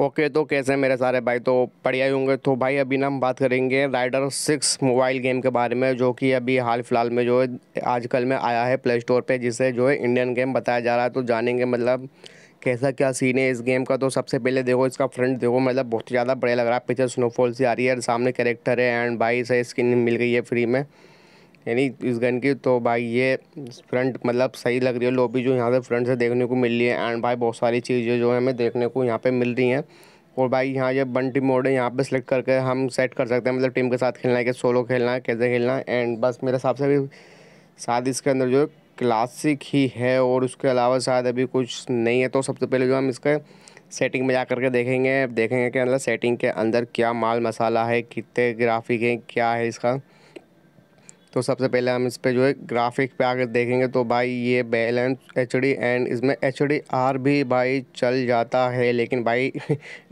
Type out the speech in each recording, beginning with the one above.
okay तो कैसे हैं मेरे सारे भाई तो बढ़िया ही होंगे तो भाई अभी ना हम बात करेंगे राइडर सिक्स मोबाइल गेम के बारे में जो कि अभी हाल फिलहाल में जो है आजकल में आया है प्ले स्टोर पे जिसे जो है इंडियन गेम बताया जा रहा है तो जानेंगे मतलब कैसा क्या सीन है इस गेम का तो सबसे पहले देखो इसका फ्रंट देखो मतलब बहुत ज़्यादा बढ़िया लग रहा है पीछे स्नोफॉल सी आ रही है सामने कैरेक्टर है एंड भाई से स्किन मिल गई है फ्री में यानी इस गन की तो भाई ये फ्रंट मतलब सही लग रही है लोबी जो यहाँ से फ्रंट से देखने को मिल रही है एंड भाई बहुत सारी चीज़ें जो है हमें देखने को यहाँ पे मिल रही हैं और भाई यहाँ ये बन टीम मोड है यहाँ पे सेलेक्ट करके हम सेट कर सकते हैं मतलब टीम के साथ खेलना है कि सोलो खेलना है कैसे खेलना है एंड बस मेरे हिसाब से भी शायद इसके अंदर जो क्लासिक ही है और उसके अलावा शायद अभी कुछ नहीं है तो सबसे पहले जो हम इसके सेटिंग में जा करके देखेंगे देखेंगे कि मतलब सेटिंग के अंदर क्या माल मसाला है कितने ग्राफिक हैं क्या है इसका तो सबसे पहले हम इस पर जो है ग्राफिक पे आकर देखेंगे तो भाई ये बैलेंस एच डी एंड इसमें एच डी आर भी भाई चल जाता है लेकिन भाई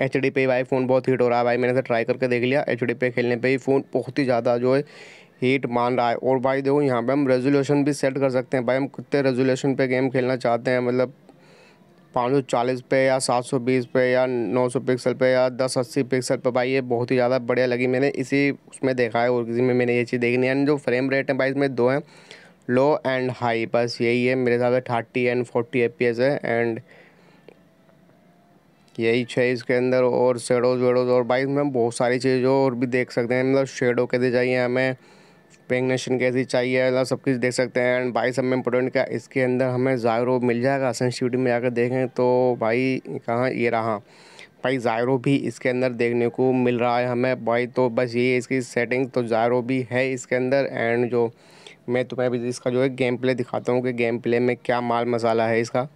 एच डी पे भाई फ़ोन बहुत हीट हो रहा है भाई मैंने से ट्राई करके देख लिया एच डी पे खेलने पे ही फ़ोन बहुत ही ज़्यादा जो है हीट मान रहा है और भाई देखो यहाँ पे हम रेजोल्यूशन भी सेट कर सकते हैं भाई हम कितने रेजोल्यूशन पे गेम खेलना चाहते हैं मतलब पाँच सौ चालीस पे या सात सौ बीस पे या नौ सौ पिक्सल पे या दस अस्सी पिक्सल पे भाई ये बहुत ही ज़्यादा बढ़िया लगी मैंने इसी उसमें देखा है और किसी में मैंने ये चीज़ देखी नहीं है जो फ्रेम रेट है भाई इसमें दो हैं लो एंड हाई बस यही है मेरे हिसाब से थर्टी एंड फोर्टी एफ है एंड यही छः इसके अंदर और शेडोज़ वेडोज़ और भाई इसमें बहुत सारी चीज़ें और भी देख सकते हैं मतलब शेडो कैसे चाहिए हमें पेंगनेशन कैसी चाहिए मतलब सब कुछ देख सकते हैं एंड भाई सब में इम्पोर्टेंट क्या इसके अंदर हमें जायरो मिल जाएगा सेंसिटिविटी में जाकर देखें तो भाई कहाँ ये रहा भाई जायरो भी इसके अंदर देखने को मिल रहा है हमें भाई तो बस ये इसकी सेटिंग तो जायरो भी है इसके अंदर एंड जो मैं तुम्हें अभी इसका जो है गेम प्ले दिखाता हूँ कि गेम प्ले में क्या माल मसाला है इसका